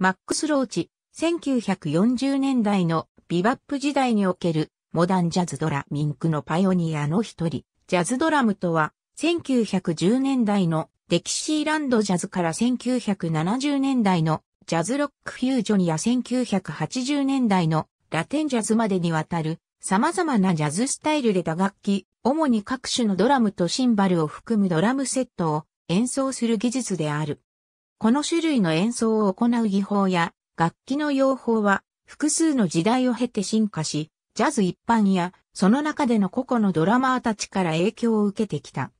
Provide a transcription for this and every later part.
マックス・ローチ、1940年代のビバップ時代におけるモダンジャズドラミンクのパイオニアの一人、ジャズドラムとは、1910年代のデキシーランドジャズから1970年代のジャズロックフュージョニア1980年代のラテンジャズまでにわたる様々なジャズスタイルで打楽器、主に各種のドラムとシンバルを含むドラムセットを演奏する技術である。この種類の演奏を行う技法や楽器の用法は複数の時代を経て進化し、ジャズ一般やその中での個々のドラマーたちから影響を受けてきた。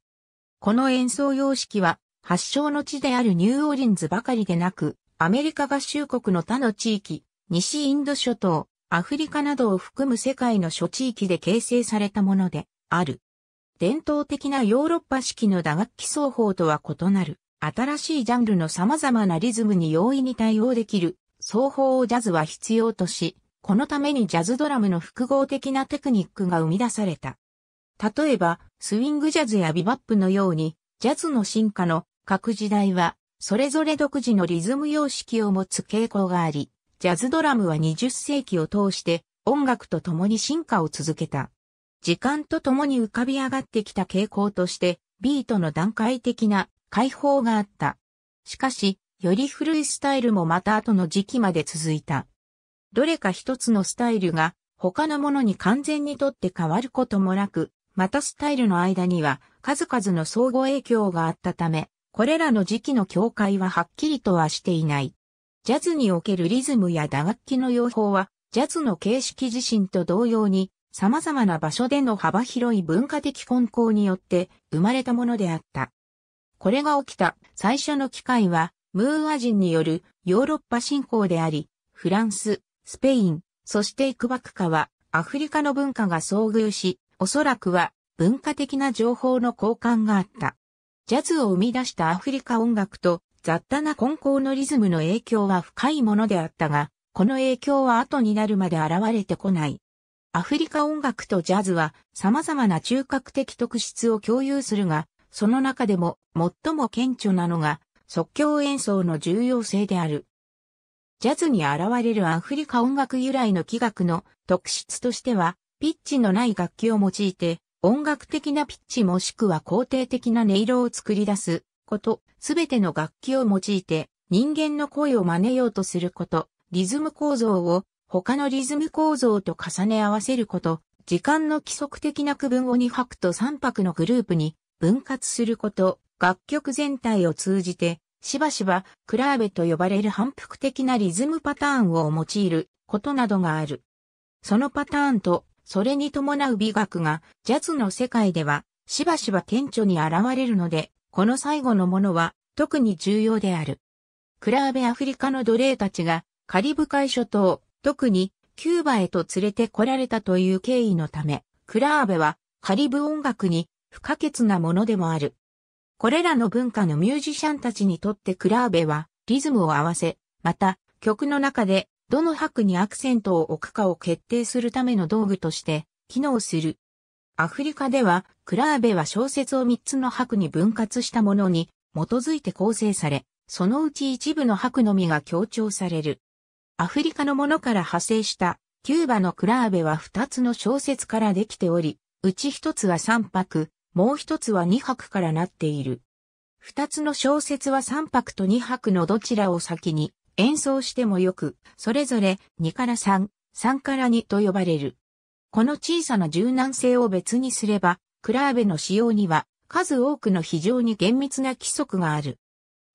この演奏様式は発祥の地であるニューオーリンズばかりでなく、アメリカ合衆国の他の地域、西インド諸島、アフリカなどを含む世界の諸地域で形成されたものである。伝統的なヨーロッパ式の打楽器奏法とは異なる。新しいジャンルの様々なリズムに容易に対応できる双方をジャズは必要とし、このためにジャズドラムの複合的なテクニックが生み出された。例えば、スウィングジャズやビバップのように、ジャズの進化の各時代は、それぞれ独自のリズム様式を持つ傾向があり、ジャズドラムは20世紀を通して音楽と共に進化を続けた。時間と共に浮かび上がってきた傾向として、ビートの段階的な解放があった。しかし、より古いスタイルもまた後の時期まで続いた。どれか一つのスタイルが他のものに完全にとって変わることもなく、またスタイルの間には数々の相互影響があったため、これらの時期の境界ははっきりとはしていない。ジャズにおけるリズムや打楽器の用法は、ジャズの形式自身と同様に、様々な場所での幅広い文化的混交によって生まれたものであった。これが起きた最初の機会は、ムーア人によるヨーロッパ侵攻であり、フランス、スペイン、そしてクバクカはアフリカの文化が遭遇し、おそらくは文化的な情報の交換があった。ジャズを生み出したアフリカ音楽と雑多な混交のリズムの影響は深いものであったが、この影響は後になるまで現れてこない。アフリカ音楽とジャズは様々な中核的特質を共有するが、その中でも最も顕著なのが即興演奏の重要性である。ジャズに現れるアフリカ音楽由来の器楽の特質としては、ピッチのない楽器を用いて、音楽的なピッチもしくは肯定的な音色を作り出すこと、すべての楽器を用いて人間の声を真似ようとすること、リズム構造を他のリズム構造と重ね合わせること、時間の規則的な区分を2拍と3拍のグループに分割すること、楽曲全体を通じて、しばしばクラーベと呼ばれる反復的なリズムパターンを用いることなどがある。そのパターンと、それに伴う美学が、ジャズの世界では、しばしば顕著に現れるので、この最後のものは、特に重要である。クラーベアフリカの奴隷たちが、カリブ海諸島、特に、キューバへと連れてこられたという経緯のため、クラーベは、カリブ音楽に不可欠なものでもある。これらの文化のミュージシャンたちにとってクラーベはリズムを合わせ、また曲の中でどの拍にアクセントを置くかを決定するための道具として機能する。アフリカではクラーベは小説を3つの拍に分割したものに基づいて構成され、そのうち一部の拍のみが強調される。アフリカのものから派生したキューバのクラーベは2つの小説からできており、うち1つは3拍、もう一つは2拍からなっている。二つの小説は3拍と2拍のどちらを先に演奏してもよく、それぞれ2から3、3から2と呼ばれる。この小さな柔軟性を別にすれば、クラーベの使用には数多くの非常に厳密な規則がある。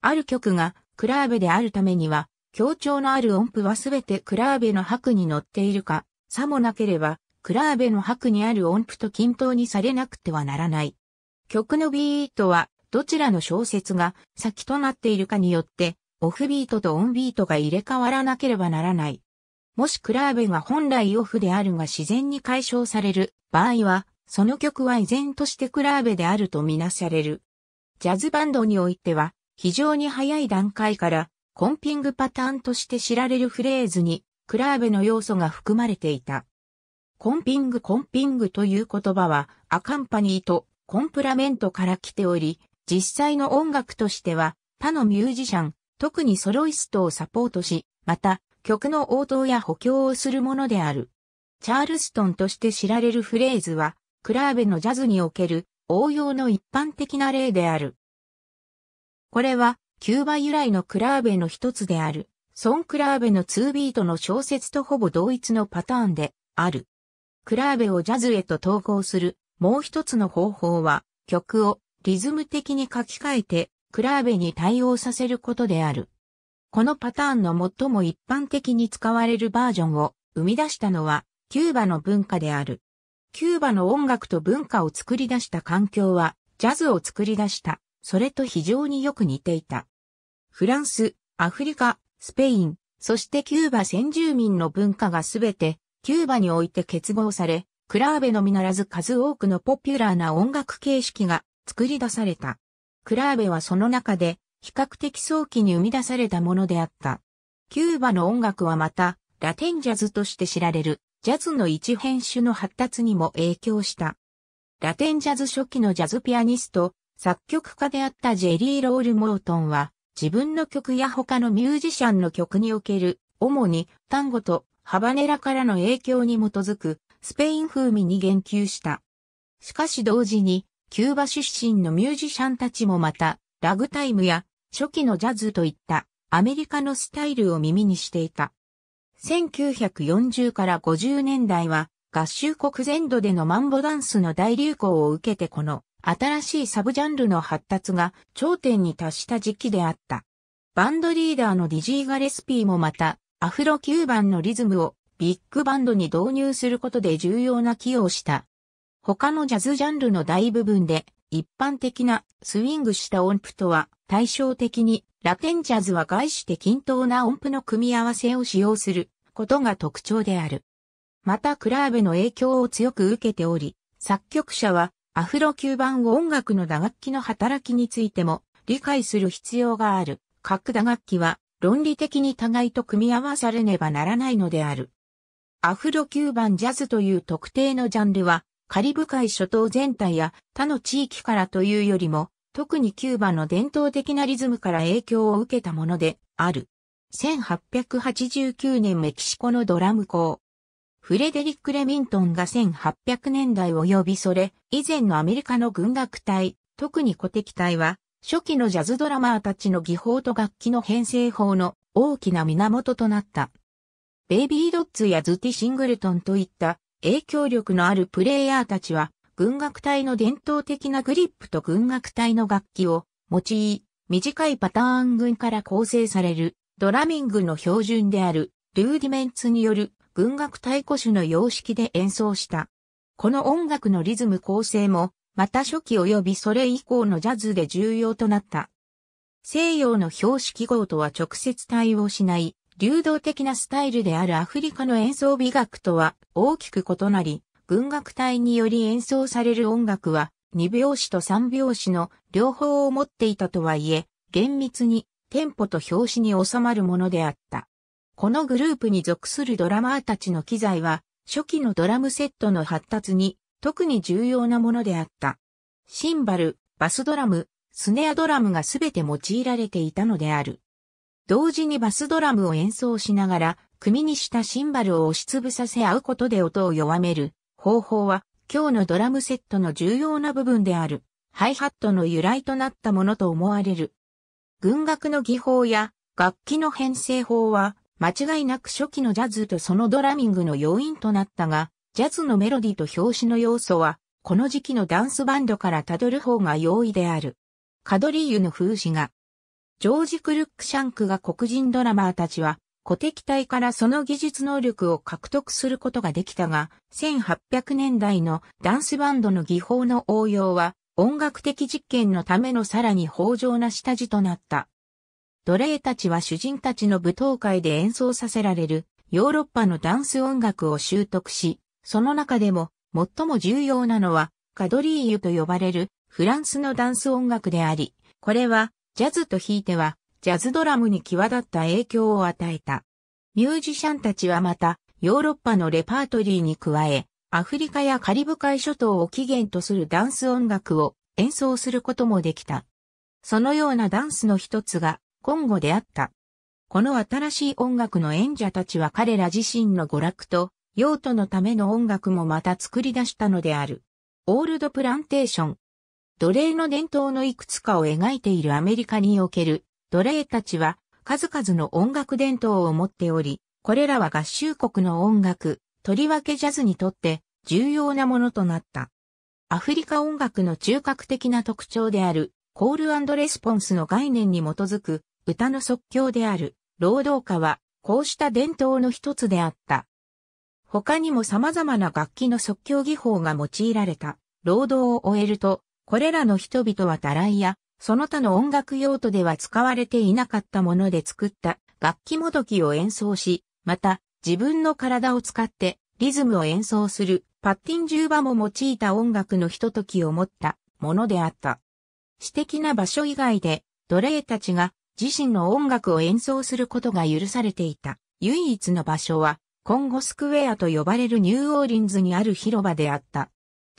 ある曲がクラーベであるためには、協調のある音符はすべてクラーベの拍に乗っているか、さもなければ、クラーベの拍にある音符と均等にされなくてはならない。曲のビートは、どちらの小説が先となっているかによって、オフビートとオンビートが入れ替わらなければならない。もしクラーベが本来オフであるが自然に解消される場合は、その曲は依然としてクラーベであるとみなされる。ジャズバンドにおいては、非常に早い段階から、コンピングパターンとして知られるフレーズに、クラーベの要素が含まれていた。コンピングコンピングという言葉は、アカンパニーとコンプラメントから来ており、実際の音楽としては他のミュージシャン、特にソロイストをサポートし、また曲の応答や補強をするものである。チャールストンとして知られるフレーズは、クラーベのジャズにおける応用の一般的な例である。これは、キューバ由来のクラーベの一つである、ソン・クラーベの2ビートの小説とほぼ同一のパターンである。クラーベをジャズへと統合するもう一つの方法は、曲をリズム的に書き換えて、クラーベに対応させることである。このパターンの最も一般的に使われるバージョンを生み出したのは、キューバの文化である。キューバの音楽と文化を作り出した環境は、ジャズを作り出した、それと非常によく似ていた。フランス、アフリカ、スペイン、そしてキューバ先住民の文化がすべて、キューバにおいて結合され、クラーベのみならず数多くのポピュラーな音楽形式が作り出された。クラーベはその中で比較的早期に生み出されたものであった。キューバの音楽はまた、ラテンジャズとして知られる、ジャズの一編集の発達にも影響した。ラテンジャズ初期のジャズピアニスト、作曲家であったジェリー・ロール・モートンは、自分の曲や他のミュージシャンの曲における、主に単語とハバネラからの影響に基づくスペイン風味に言及した。しかし同時に、キューバ出身のミュージシャンたちもまた、ラグタイムや初期のジャズといったアメリカのスタイルを耳にしていた。1940から50年代は合衆国全土でのマンボダンスの大流行を受けてこの新しいサブジャンルの発達が頂点に達した時期であった。バンドリーダーのディジー・ガレスピーもまたアフロキューバンのリズムをビッグバンドに導入することで重要な寄与をした。他のジャズジャンルの大部分で一般的なスイングした音符とは対照的にラテンジャズは外して均等な音符の組み合わせを使用することが特徴である。またクラーベの影響を強く受けており、作曲者はアフロキューバン音楽の打楽器の働きについても理解する必要がある。各打楽器は論理的に互いと組み合わされねばならないのである。アフロキューバンジャズという特定のジャンルは、カリブ海諸島全体や他の地域からというよりも、特にキューバの伝統的なリズムから影響を受けたものである。1889年メキシコのドラム校。フレデリック・レミントンが1800年代及びそれ以前のアメリカの軍楽隊、特に古敵隊は、初期のジャズドラマーたちの技法と楽器の編成法の大きな源となった。ベイビードッツやズティ・シングルトンといった影響力のあるプレイヤーたちは、軍楽隊の伝統的なグリップと軍楽隊の楽器を用い、短いパターン群から構成されるドラミングの標準であるルーディメンツによる軍楽太鼓手の様式で演奏した。この音楽のリズム構成も、また初期及びそれ以降のジャズで重要となった。西洋の標識号とは直接対応しない流動的なスタイルであるアフリカの演奏美学とは大きく異なり、軍楽隊により演奏される音楽は2拍子と3拍子の両方を持っていたとはいえ、厳密にテンポと拍子に収まるものであった。このグループに属するドラマーたちの機材は、初期のドラムセットの発達に特に重要なものであった。シンバル、バスドラム、スネアドラムがすべて用いられていたのである。同時にバスドラムを演奏しながら、組にしたシンバルを押しつぶさせ合うことで音を弱める方法は、今日のドラムセットの重要な部分である、ハイハットの由来となったものと思われる。軍楽の技法や楽器の編成法は、間違いなく初期のジャズとそのドラミングの要因となったが、ジャズのメロディと表紙の要素は、この時期のダンスバンドから辿る方が容易である。カドリーユの風刺がジョージ・クルックシャンクが黒人ドラマーたちは、古敵隊からその技術能力を獲得することができたが、1800年代のダンスバンドの技法の応用は、音楽的実験のためのさらに豊穣な下地となった。奴隷たちは主人たちの舞踏会で演奏させられるヨーロッパのダンス音楽を習得し、その中でも最も重要なのはカドリーユと呼ばれるフランスのダンス音楽であり、これはジャズと引いては、ジャズドラムに際立った影響を与えた。ミュージシャンたちはまた、ヨーロッパのレパートリーに加え、アフリカやカリブ海諸島を起源とするダンス音楽を演奏することもできた。そのようなダンスの一つが、コンゴであった。この新しい音楽の演者たちは彼ら自身の娯楽と用途のための音楽もまた作り出したのである。オールドプランテーション、奴隷の伝統のいくつかを描いているアメリカにおける奴隷たちは数々の音楽伝統を持っており、これらは合衆国の音楽、とりわけジャズにとって重要なものとなった。アフリカ音楽の中核的な特徴であるコールレスポンスの概念に基づく歌の即興である労働家はこうした伝統の一つであった。他にも様々な楽器の即興技法が用いられた。労働を終えるとこれらの人々はタライや、その他の音楽用途では使われていなかったもので作った楽器もどきを演奏し、また自分の体を使ってリズムを演奏するパッティン十場も用いた音楽のひとときを持ったものであった。私的な場所以外で奴隷たちが自身の音楽を演奏することが許されていた唯一の場所はコンゴスクエアと呼ばれるニューオーリンズにある広場であった。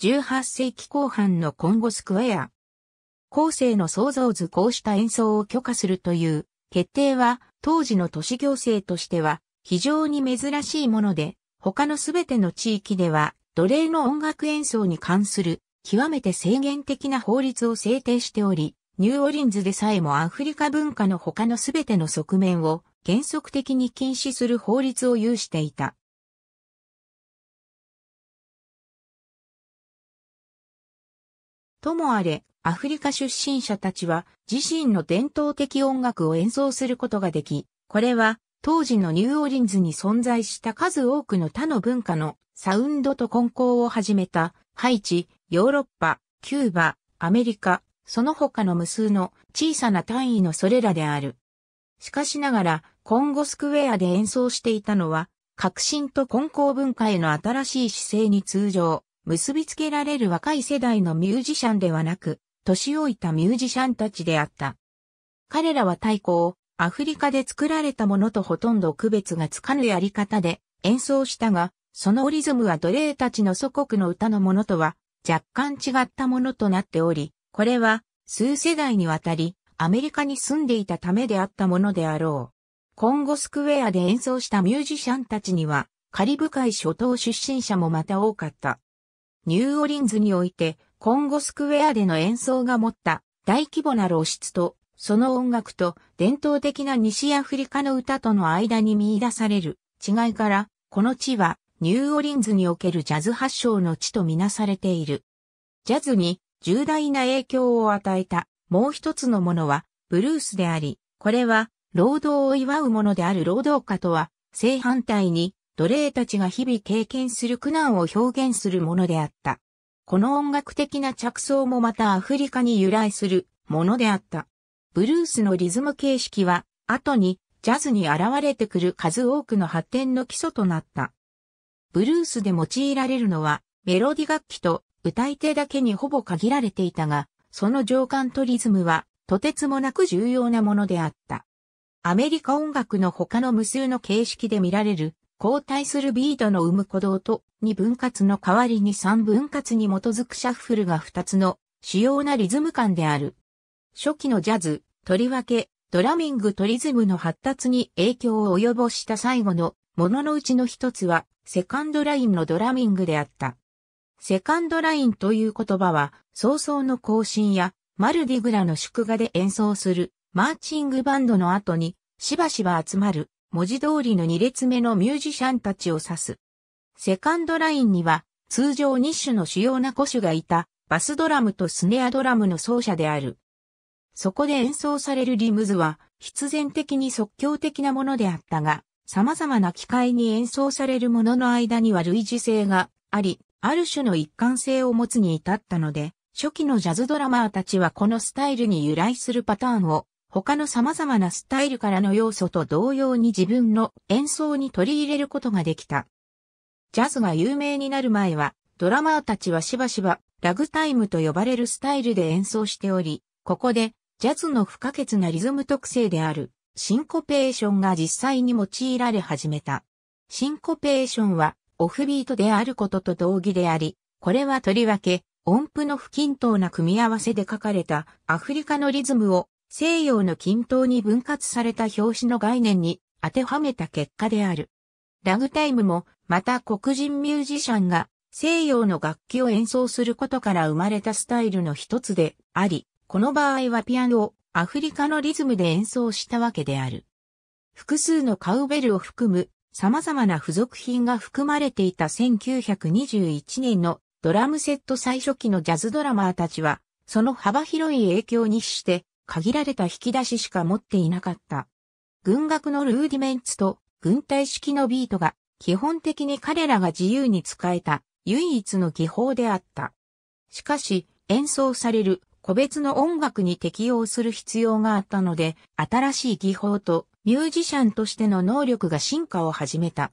18世紀後半のコンゴスクエア。後世の創造図こうした演奏を許可するという決定は当時の都市行政としては非常に珍しいもので他のすべての地域では奴隷の音楽演奏に関する極めて制限的な法律を制定しておりニューオリンズでさえもアフリカ文化の他のすべての側面を原則的に禁止する法律を有していた。ともあれ、アフリカ出身者たちは自身の伝統的音楽を演奏することができ、これは当時のニューオーリンズに存在した数多くの他の文化のサウンドと混交を始めたハイチ、ヨーロッパ、キューバ、アメリカ、その他の無数の小さな単位のそれらである。しかしながら、今後スクエアで演奏していたのは、革新と混交文化への新しい姿勢に通常、結びつけられる若い世代のミュージシャンではなく、年老いたミュージシャンたちであった。彼らは太鼓をアフリカで作られたものとほとんど区別がつかぬやり方で演奏したが、そのリズムは奴隷たちの祖国の歌のものとは若干違ったものとなっており、これは数世代にわたりアメリカに住んでいたためであったものであろう。コンゴスクエアで演奏したミュージシャンたちにはカリブ海諸島出身者もまた多かった。ニューオリンズにおいて、コンゴスクエアでの演奏が持った大規模な露出と、その音楽と伝統的な西アフリカの歌との間に見出される違いから、この地はニューオリンズにおけるジャズ発祥の地とみなされている。ジャズに重大な影響を与えたもう一つのものはブルースであり、これは労働を祝うものである労働家とは正反対に奴隷たちが日々経験する苦難を表現するものであった。この音楽的な着想もまたアフリカに由来するものであった。ブルースのリズム形式は、後にジャズに現れてくる数多くの発展の基礎となった。ブルースで用いられるのは、メロディ楽器と歌い手だけにほぼ限られていたが、その情感とリズムは、とてつもなく重要なものであった。アメリカ音楽の他の無数の形式で見られる交代するビートの生む鼓動と2分割の代わりに3分割に基づくシャッフルが2つの主要なリズム感である。初期のジャズ、とりわけ、ドラミングとリズムの発達に影響を及ぼした最後のもののうちの一つは、セカンドラインのドラミングであった。セカンドラインという言葉は、早々の更新や、マルディグラの祝賀で演奏する、マーチングバンドの後に、しばしば集まる、文字通りの2列目のミュージシャンたちを指す。セカンドラインには、通常2種の主要な古種がいた、バスドラムとスネアドラムの奏者である。そこで演奏されるリムズは、必然的に即興的なものであったが、様々な機会に演奏されるものの間には類似性があり、ある種の一貫性を持つに至ったので、初期のジャズドラマーたちはこのスタイルに由来するパターンを他の様々なスタイルからの要素と同様に自分の演奏に取り入れることができた。ジャズが有名になる前は、ドラマーたちはしばしばラグタイムと呼ばれるスタイルで演奏しており、ここでジャズの不可欠なリズム特性であるシンコペーションが実際に用いられ始めた。シンコペーションはオフビートであることと同義であり、これはとりわけ音符の不均等な組み合わせで書かれたアフリカのリズムを西洋の均等に分割された表紙の概念に当てはめた結果である。ラグタイムも、また黒人ミュージシャンが西洋の楽器を演奏することから生まれたスタイルの一つであり、この場合はピアノをアフリカのリズムで演奏したわけである。複数のカウベルを含む様々な付属品が含まれていた1921年のドラムセット最初期のジャズドラマーたちは、その幅広い影響にして、限られた引き出ししか持っていなかった。軍楽のルーディメンツと軍隊式のビートが基本的に彼らが自由に使えた唯一の技法であった。しかし演奏される個別の音楽に適応する必要があったので新しい技法とミュージシャンとしての能力が進化を始めた。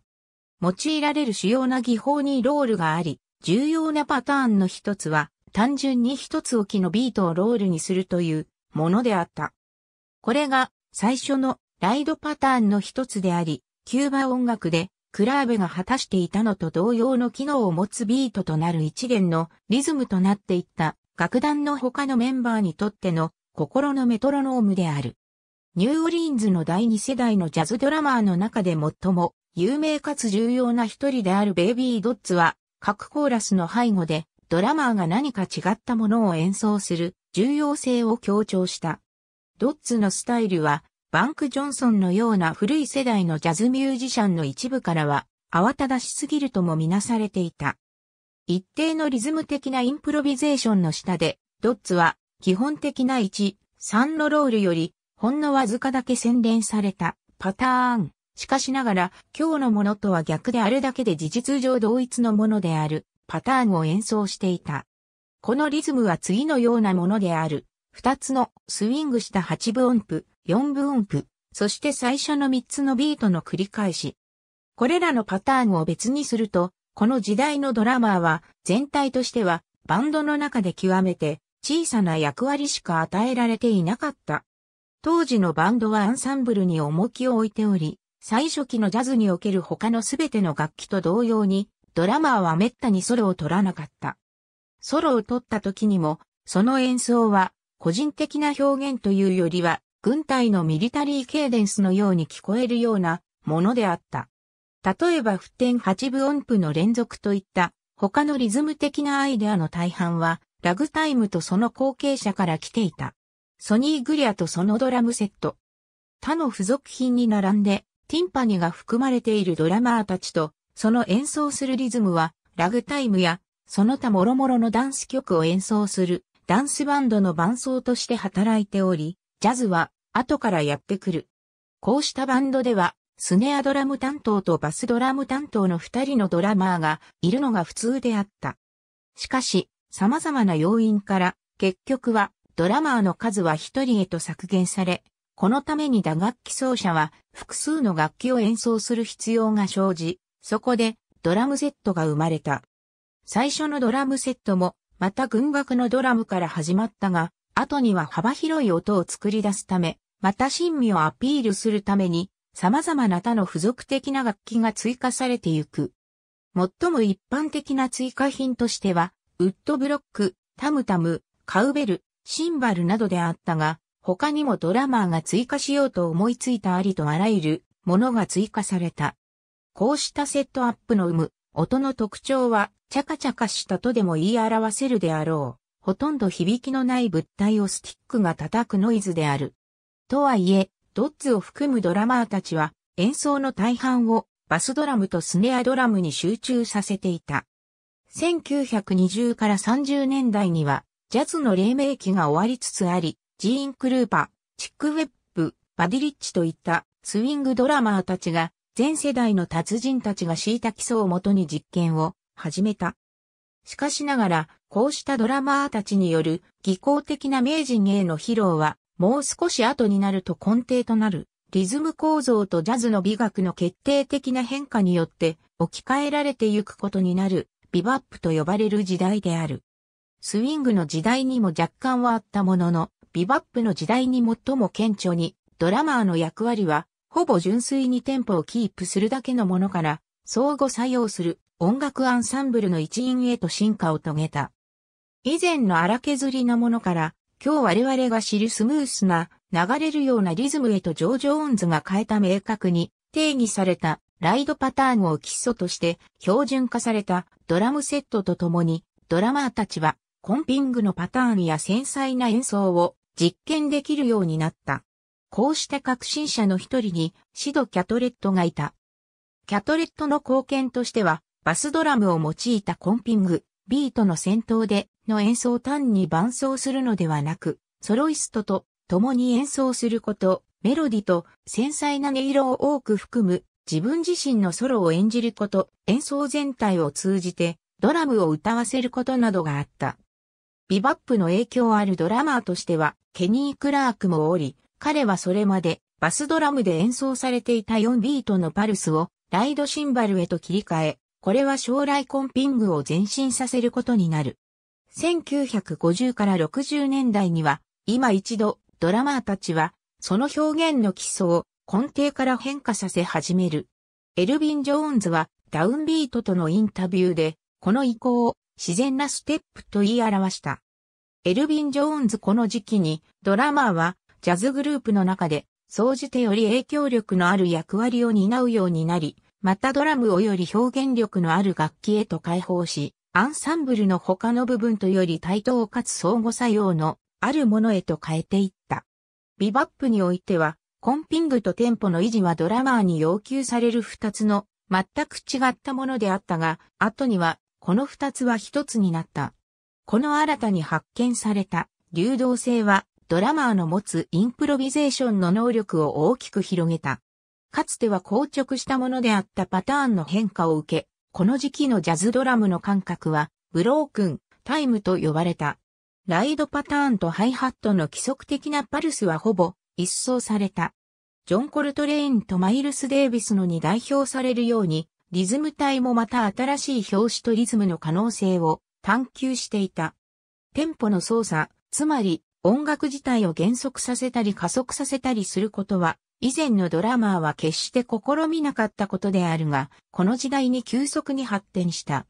用いられる主要な技法にロールがあり、重要なパターンの一つは単純に一つ置きのビートをロールにするというものであった。これが最初のライドパターンの一つであり、キューバ音楽でクラーベが果たしていたのと同様の機能を持つビートとなる一元のリズムとなっていった楽団の他のメンバーにとっての心のメトロノームである。ニューオリンズの第二世代のジャズドラマーの中で最も有名かつ重要な一人であるベイビー・ドッツは各コーラスの背後でドラマーが何か違ったものを演奏する重要性を強調した。ドッツのスタイルは、バンク・ジョンソンのような古い世代のジャズミュージシャンの一部からは、慌ただしすぎるともみなされていた。一定のリズム的なインプロビゼーションの下で、ドッツは基本的な1、3のロールより、ほんのわずかだけ洗練されたパターン。しかしながら、今日のものとは逆であるだけで事実上同一のものであるパターンを演奏していた。このリズムは次のようなものである。二つのスイングした八分音符、四分音符、そして最初の三つのビートの繰り返し。これらのパターンを別にすると、この時代のドラマーは全体としてはバンドの中で極めて小さな役割しか与えられていなかった。当時のバンドはアンサンブルに重きを置いており、最初期のジャズにおける他のすべての楽器と同様に、ドラマーは滅多にソロを取らなかった。ソロを取った時にも、その演奏は、個人的な表現というよりは、軍隊のミリタリーケーデンスのように聞こえるようなものであった。例えば、不点八分音符の連続といった、他のリズム的なアイデアの大半は、ラグタイムとその後継者から来ていた。ソニー・グリアとそのドラムセット。他の付属品に並んで、ティンパニが含まれているドラマーたちと、その演奏するリズムは、ラグタイムやその他諸々のダンス曲を演奏するダンスバンドの伴奏として働いており、ジャズは後からやってくる。こうしたバンドでは、スネアドラム担当とバスドラム担当の二人のドラマーがいるのが普通であった。しかし、様々な要因から、結局はドラマーの数は一人へと削減され、このために打楽器奏者は複数の楽器を演奏する必要が生じ、そこでドラムセットが生まれた。最初のドラムセットも、また軍楽のドラムから始まったが、後には幅広い音を作り出すため、また親身をアピールするために、様々な他の付属的な楽器が追加されていく。最も一般的な追加品としては、ウッドブロック、タムタム、カウベル、シンバルなどであったが、他にもドラマーが追加しようと思いついたありとあらゆるものが追加された。こうしたセットアップの有無、音の特徴は、チャカチャカしたとでも言い表せるであろう。ほとんど響きのない物体をスティックが叩くノイズである。とはいえ、ドッツを含むドラマーたちは、演奏の大半をバスドラムとスネアドラムに集中させていた。1920から30年代には、ジャズの黎明期が終わりつつあり、ジーン・クルーパ、チック・ウェップ、バディリッチといったスイングドラマーたちが全世代の達人たちが敷いた基礎をもとに実験を始めた。しかしながら、こうしたドラマーたちによる技巧的な名人への披露は、もう少し後になると根底となる、リズム構造とジャズの美学の決定的な変化によって置き換えられてゆくことになる、ビバップと呼ばれる時代である。スウィングの時代にも若干はあったものの、ビバップの時代に最も顕著に、ドラマーの役割はほぼ純粋にテンポをキープするだけのものから、相互作用する音楽アンサンブルの一員へと進化を遂げた。以前の荒削りなものから、今日我々が知るスムースな流れるようなリズムへとジジ・ョョーンズが変えた明確に定義されたライドパターンを基礎として標準化されたドラムセットとともにドラマーたちはコンピングのパターンや繊細な演奏を実験できるようになった。こうして革新者の一人にシド・キャトレットがいた。キャトレットの貢献としては、バスドラムを用いたコンピング、ビートの先頭での演奏を単に伴奏するのではなく、ソロイストと共に演奏すること、メロディと繊細な音色を多く含む自分自身のソロを演じること、演奏全体を通じてドラムを歌わせることなどがあった。ビバップの影響あるドラマーとしては、ケニー・クラークもおり、彼はそれまでバスドラムで演奏されていた4ビートのパルスをライドシンバルへと切り替え、これは将来コンピングを前進させることになる。1950から60年代には、今一度ドラマーたちは、その表現の基礎を根底から変化させ始める。エルビン・ジョーンズはダウンビートとのインタビューで、この意向を自然なステップと言い表した。エルビン・ジョーンズこの時期にドラマーはジャズグループの中で、総じてより影響力のある役割を担うようになり、またドラムをより表現力のある楽器へと解放し、アンサンブルの他の部分とより対等かつ相互作用のあるものへと変えていった。ビバップにおいては、コンピングとテンポの維持はドラマーに要求される二つの全く違ったものであったが、後にはこの二つは一つになった。この新たに発見された流動性はドラマーの持つインプロビゼーションの能力を大きく広げた。かつては硬直したものであったパターンの変化を受け、この時期のジャズドラムの感覚は、ブロークン、タイムと呼ばれた。ライドパターンとハイハットの規則的なパルスはほぼ一掃された。ジョン・コルトレインとマイルス・デービスのに代表されるように、リズム体もまた新しい表紙とリズムの可能性を探求していた。テンポの操作、つまり音楽自体を減速させたり加速させたりすることは、以前のドラマーは決して試みなかったことであるが、この時代に急速に発展した。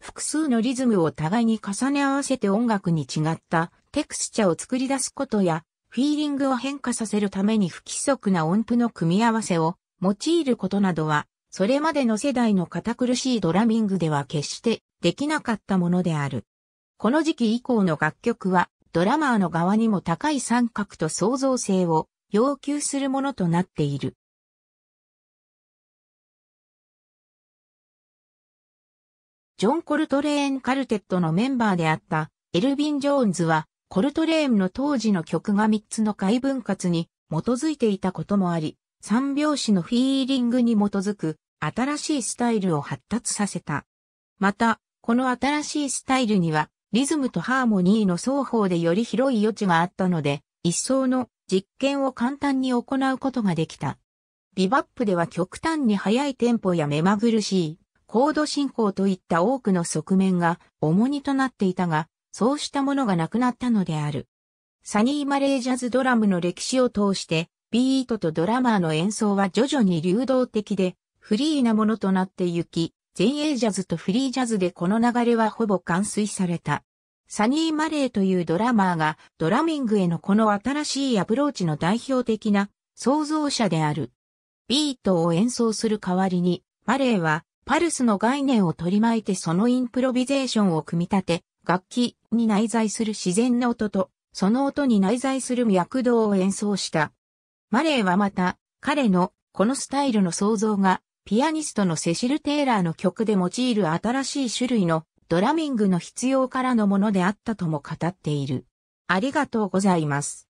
複数のリズムを互いに重ね合わせて音楽に違ったテクスチャを作り出すことや、フィーリングを変化させるために不規則な音符の組み合わせを用いることなどは、それまでの世代の堅苦しいドラミングでは決してできなかったものである。この時期以降の楽曲はドラマーの側にも高い三角と創造性を要求するものとなっている。ジョン・コルトレーン・カルテットのメンバーであったエルヴィン・ジョーンズは、コルトレーンの当時の曲が3つの回分割に基づいていたこともあり、三拍子のフィーリングに基づく新しいスタイルを発達させた。また、この新しいスタイルにはリズムとハーモニーの双方でより広い余地があったので、一層の実験を簡単に行うことができた。ビバップでは極端に速いテンポや目まぐるしいコード進行といった多くの側面が重荷となっていたが、そうしたものがなくなったのである。サニーマレージャズドラムの歴史を通して、ビートとドラマーの演奏は徐々に流動的で、フリーなものとなってゆき、前衛ジャズとフリージャズでこの流れはほぼ完遂された。サニー・マレーというドラマーがドラミングへのこの新しいアプローチの代表的な創造者である。ビートを演奏する代わりに、マレーはパルスの概念を取り巻いてそのインプロビゼーションを組み立て、楽器に内在する自然の音と、その音に内在する脈動を演奏した。マレーはまた、彼のこのスタイルの創造がピアニストのセシル・テイラーの曲で用いる新しい種類のドラミングの必要からのものであったとも語っている。ありがとうございます。